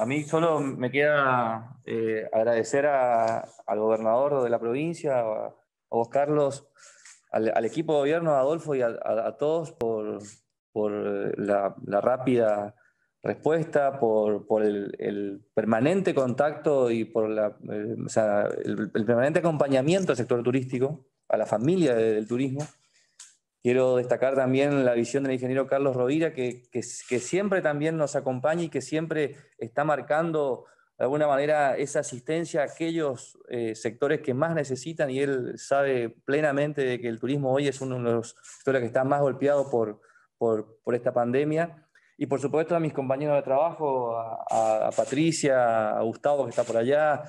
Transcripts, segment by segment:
a mí solo me queda eh, agradecer al gobernador de la provincia, a, a vos Carlos, al, equipo de gobierno, a Adolfo y a, todos por, eh, la, rápida respuesta, por, el, permanente contacto y por la, eh, el permanente acompañamiento al sector turístico, a la familia del turismo. Quiero destacar también la visión del ingeniero Carlos Rovira, que, que, siempre también nos acompaña y que siempre está marcando de alguna manera esa asistencia a aquellos eh, sectores que más necesitan y él sabe plenamente de que el turismo hoy es uno de los sectores que está más golpeado por, por, esta pandemia. Y por supuesto a mis compañeros de trabajo, a Patricia, a Gustavo que está por allá,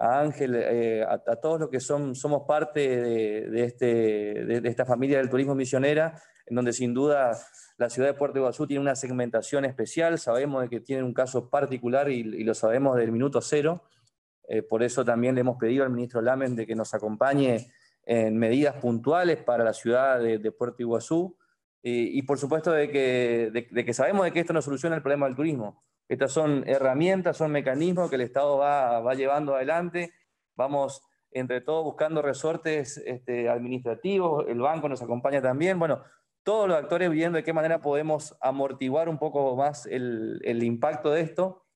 a Ángel, eh, a, todos los que somos parte este, de, esta familia del turismo misionera, en donde sin duda la ciudad de Puerto Iguazú tiene una segmentación especial, sabemos de que tiene un caso particular y, lo sabemos del minuto cero, eh, por eso también le hemos pedido al ministro Lamen de que nos acompañe en medidas puntuales para la ciudad de, Puerto Iguazú, eh, y, por supuesto de que, de que sabemos de que esto no soluciona el problema del turismo, estas son herramientas, son mecanismos que el Estado va, llevando adelante. Vamos entre todos buscando resortes este, administrativos, el banco nos acompaña también. Bueno, todos los actores viendo de qué manera podemos amortiguar un poco más el, impacto de esto,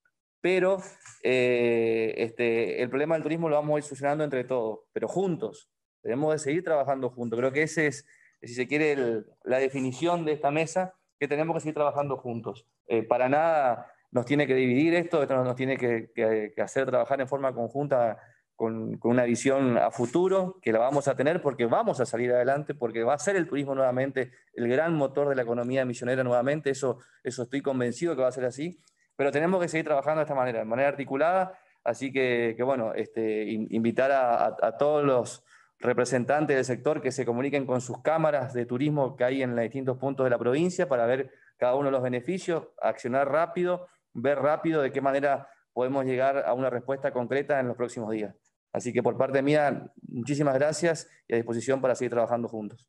pero eh, este, el problema del turismo lo vamos a ir solucionando entre todos, pero juntos. Tenemos que seguir trabajando juntos. Creo que ese es, si se quiere, la definición de esta mesa, que tenemos que seguir trabajando juntos. Eh, para nada nos tiene que dividir esto, esto nos tiene que, hacer trabajar en forma conjunta con, una visión a futuro, que la vamos a tener porque vamos a salir adelante, porque va a ser el turismo nuevamente el gran motor de la economía misionera nuevamente, eso, eso estoy convencido que va a ser así, pero tenemos que seguir trabajando de esta manera, de manera articulada, así que, bueno, este, invitar a, todos los representantes del sector que se comuniquen con sus cámaras de turismo que hay en los distintos puntos de la provincia para ver cada uno de los beneficios, accionar rápido ver rápido de qué manera podemos llegar a una respuesta concreta en los próximos días. Así que por parte mía, muchísimas gracias y a disposición para seguir trabajando juntos.